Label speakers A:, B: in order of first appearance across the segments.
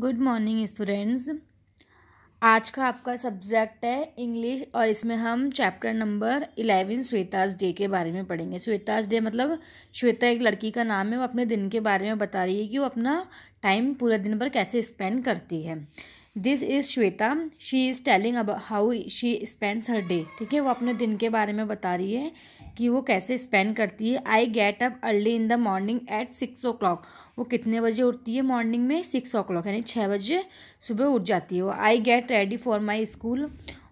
A: good morning students आज का आपका सब्जेक्ट है इंग्लिश और इसमें हम chapter number eleven Shweta's day के बारे में पढ़ेंगे श्वेताज डे मतलब श्वेता एक लड़की का नाम है वो अपने दिन के बारे में बता रही है कि वो अपना टाइम पूरा दिन भर कैसे स्पेंड करती है this is Shweta she is telling अब how she spends her day ठीक है वो अपने दिन के बारे में बता रही है कि वो कैसे स्पेंड करती है I get up early in the morning at six o'clock वो कितने बजे उठती है मॉर्निंग में सिक्स ओ क्लॉक यानी छः बजे सुबह उठ जाती है वो I get ready for my school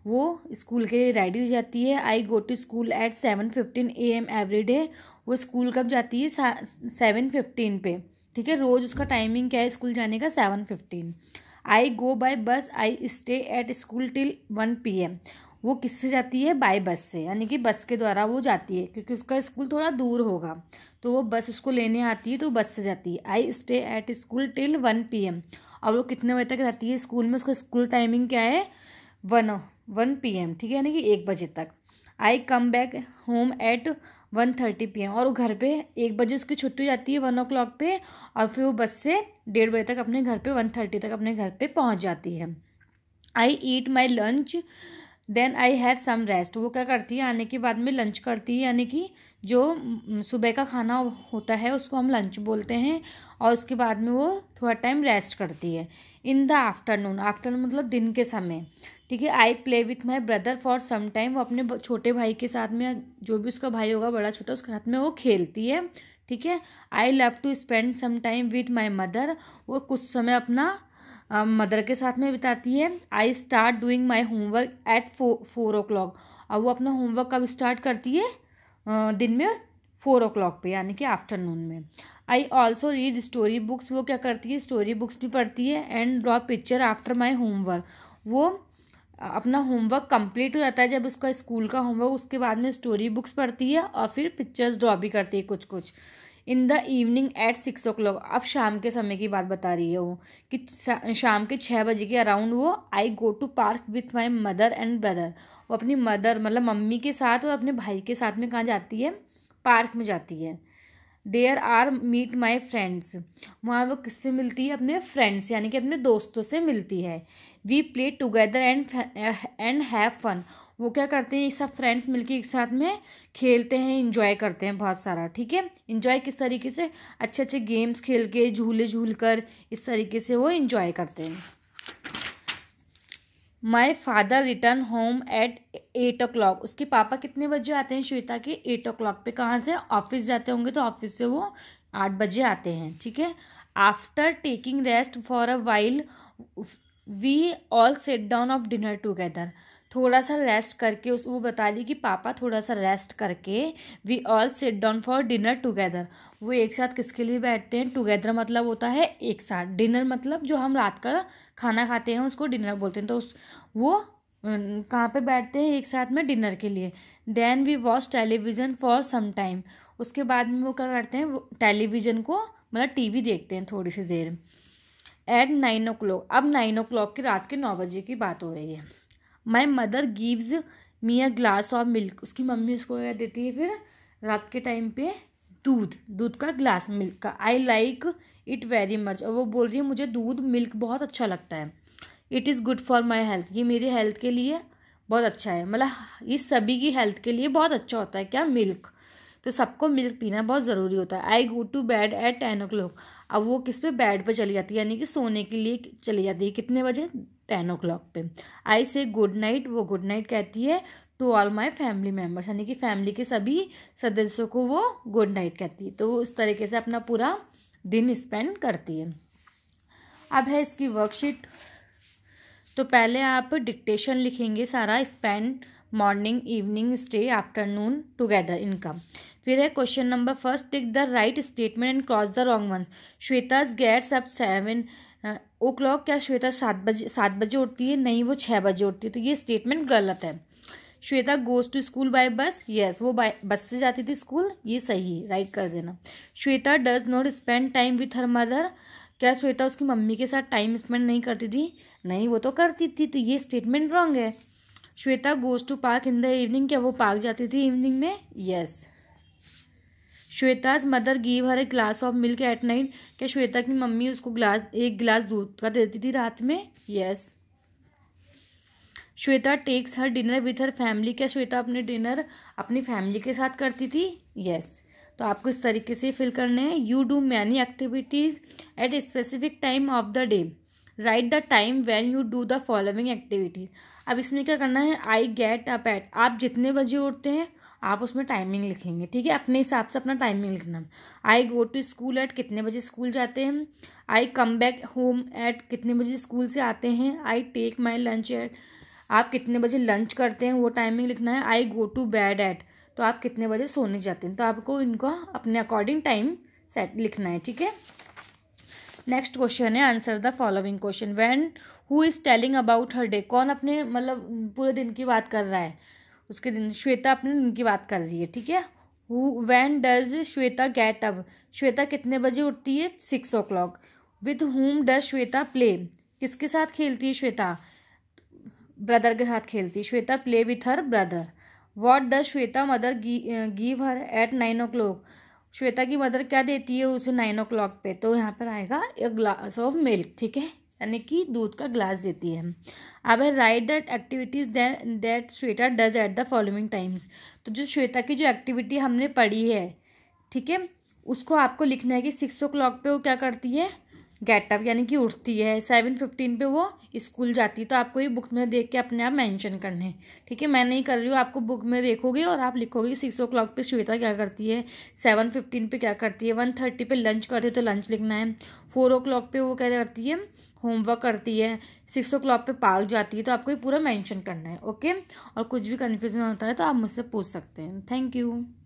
A: वो स्कूल के लिए रेडी हो जाती है I go to school at seven fifteen A M every day वो स्कूल कब जाती है सेवन फिफ्टीन पे ठीक है रोज़ उसका टाइमिंग क्या है स्कूल जाने का seven fifteen I go by bus I stay at school till one P M वो किससे जाती है बाय बस से यानी कि बस के द्वारा वो जाती है क्योंकि उसका स्कूल थोड़ा दूर होगा तो वो बस उसको लेने आती है तो बस से जाती है I stay at school till one P M और वो कितने बजे तक रहती है स्कूल में उसका स्कूल टाइमिंग क्या है वन वन पी एम ठीक है यानी कि एक बजे तक I come back home at one thirty P M और वो घर पे एक बजे उसकी छुट्टी हो जाती है वन ओ क्लॉक पे और फिर वो बस से डेढ़ बजे तक अपने घर पे वन थर्टी तक अपने घर पे पहुंच जाती है I eat my lunch then I have some rest वो क्या करती है आने के बाद में लंच करती है यानी कि जो सुबह का खाना होता है उसको हम लंच बोलते हैं और उसके बाद में वो थोड़ा टाइम रेस्ट करती है इन द आफ्टरनून आफ्टरनून मतलब दिन के समय ठीक है I play with my brother for some time वो अपने छोटे भाई के साथ में जो भी उसका भाई होगा बड़ा छोटा उसके साथ में वो खेलती है ठीक है I love to spend some time with my mother वो कुछ समय अपना मदर के साथ में बिताती है I start doing my homework at four four o'clock और वो अपना होमवर्क कब स्टार्ट करती है दिन में फोर ओ क्लॉक पर यानी कि आफ्टरनून में I also read story books वो क्या करती है स्टोरी बुक्स भी पढ़ती है and draw picture after my homework वो अपना होमवर्क कंप्लीट हो जाता है जब उसका स्कूल का होमवर्क उसके बाद में स्टोरी बुक्स पढ़ती है और फिर पिक्चर्स ड्रॉ भी करती है कुछ कुछ in the evening at six o'clock अब शाम के समय की बात बता रही है वो कि शाम के छः बजे के अराउंड वो I go to park with my mother and brother वो अपनी मदर मतलब मम्मी के साथ और अपने भाई के साथ में कहाँ जाती है पार्क में जाती है there are meet my friends वहाँ वो किससे मिलती है अपने फ्रेंड्स यानी कि अपने दोस्तों से मिलती है we play together and and have fun वो क्या करते हैं सब फ्रेंड्स मिलके एक साथ में खेलते हैं इंजॉय करते हैं बहुत सारा ठीक है इंजॉय किस तरीके से अच्छे अच्छे गेम्स खेल के झूले झूल कर इस तरीके से वो इंजॉय करते हैं my father return home at eight o'clock उसके पापा कितने बजे आते हैं श्वेता के एट ओ क्लॉक पे कहाँ से ऑफिस जाते होंगे तो ऑफिस से वो आठ बजे आते हैं ठीक है after taking rest for a while we all set down of dinner together थोड़ा सा रेस्ट करके उस वो बता दी कि पापा थोड़ा सा रेस्ट करके we all sit down for dinner together वो एक साथ किसके लिए बैठते हैं टुगेदर मतलब होता है एक साथ डिनर मतलब जो हम रात का खाना खाते हैं उसको डिनर बोलते हैं तो उस वो कहाँ पे बैठते हैं एक साथ में डिनर के लिए then we watch television for some time उसके बाद में वो क्या करते हैं टेलीविज़न को मतलब टीवी देखते हैं थोड़ी सी देर एट नाइन ओ क्लॉक अब नाइन ओ क्लॉक की रात के नौ बजे की बात हो रही है my mother gives me a glass of milk उसकी मम्मी उसको क्या देती है फिर रात के टाइम पे दूध दूध का ग्लास मिल्क का I like it very much और वो बोल रही है मुझे दूध मिल्क बहुत अच्छा लगता है it is good for my health ये मेरी हेल्थ के लिए बहुत अच्छा है मतलब ये सभी की हेल्थ के लिए बहुत अच्छा होता है क्या मिल्क तो सबको मिल्क पीना बहुत ज़रूरी होता है I go to bed at ten o'clock अब वो किस पे बेड पर चली जाती है यानी कि सोने के लिए चली जाती है कितने बजे टेन ओ क्लॉक पे आई से गुड नाइट वो गुड नाइट कहती है to all my family members यानी कि फैमिली के सभी सदस्यों को वो गुड नाइट कहती है तो इस तरीके से अपना पूरा दिन स्पेंड करती है अब है इसकी वर्कशीट तो पहले आप डिक्टेशन लिखेंगे सारा spend morning evening stay afternoon together इनका फिर है question number first tick the right statement and cross the wrong ones Shweta gets up seven o'clock क्या श्वेता सात बजे सात बजे उठती है नहीं वो छः बजे उठती है तो ये स्टेटमेंट गलत है Shweta goes to school by bus yes वो बाय बस से जाती थी स्कूल ये सही है राइट कर देना Shweta does not spend time with her mother क्या श्वेता उसकी मम्मी के साथ टाइम स्पेंड नहीं करती थी नहीं वो तो करती थी तो ये स्टेटमेंट रॉन्ग है Shweta goes to park in the evening क्या वो पार्क जाती थी इवनिंग में yes Shweta's mother give her a glass of milk at night क्या श्वेता की मम्मी उसको ग्लास एक गिलास दूध का देती थी रात में yes Shweta takes her dinner with her family क्या श्वेता अपने डिनर अपनी फैमिली के साथ करती थी यस तो आपको इस तरीके से फिल करने हैं you do many activities at specific time of the day right the time when you do the following activities अब इसमें क्या करना है आई गेट अप एट आप जितने बजे उठते हैं आप उसमें टाइमिंग लिखेंगे ठीक है अपने हिसाब से अपना टाइमिंग लिखना I go to school at कितने बजे स्कूल जाते हैं I come back home at कितने बजे स्कूल से आते हैं I take my lunch at आप कितने बजे लंच करते हैं वो टाइमिंग लिखना है I go to bed at तो आप कितने बजे सोने जाते हैं तो आपको इनको अपने अकॉर्डिंग टाइम सेट लिखना है ठीक है नेक्स्ट क्वेश्चन है answer the following question when who is telling about her day कौन अपने मतलब पूरे दिन की बात कर रहा है उसके दिन श्वेता अपने दिन की बात कर रही है ठीक है who when does Shweta get up Shweta कितने बजे उठती है six o'clock with whom does Shweta play किसके साथ खेलती है श्वेता ब्रदर के साथ खेलती है Shweta play with her brother what does Shweta mother give her at nine o'clock Shweta की मदर क्या देती है उसे नाइन ओ क्लॉक पे तो यहाँ पर आएगा ए ग्लास ऑफ मिल्क ठीक है यानी कि दूध का ग्लास देती है अब right that activities that Shweta does at the following times तो जो श्वेता की जो एक्टिविटी हमने पढ़ी है ठीक है उसको आपको लिखना है कि सिक्स ओ क्लॉक पर वो क्या करती है गेटअप यानी कि उठती है सेवन फिफ्टीन पर वो स्कूल जाती है तो आपको ये बुक में देख के अपने आप मेंशन करने हैं ठीक है मैं नहीं कर रही हूँ आपको बुक में देखोगे और आप लिखोगे सिक्स ओ क्लॉक पर श्वेता क्या करती है सेवन फिफ्टीन पर क्या करती है वन थर्टी पर लंच करती है तो लंच लिखना है फोर ओ क्लॉक पर वो क्या करती है होमवर्क करती है सिक्स ओ क्लॉक पर पार्क जाती है तो आपको ये पूरा मैंशन करना है ओके और कुछ भी कन्फ्यूजन होता है तो आप मुझसे पूछ सकते हैं थैंक यू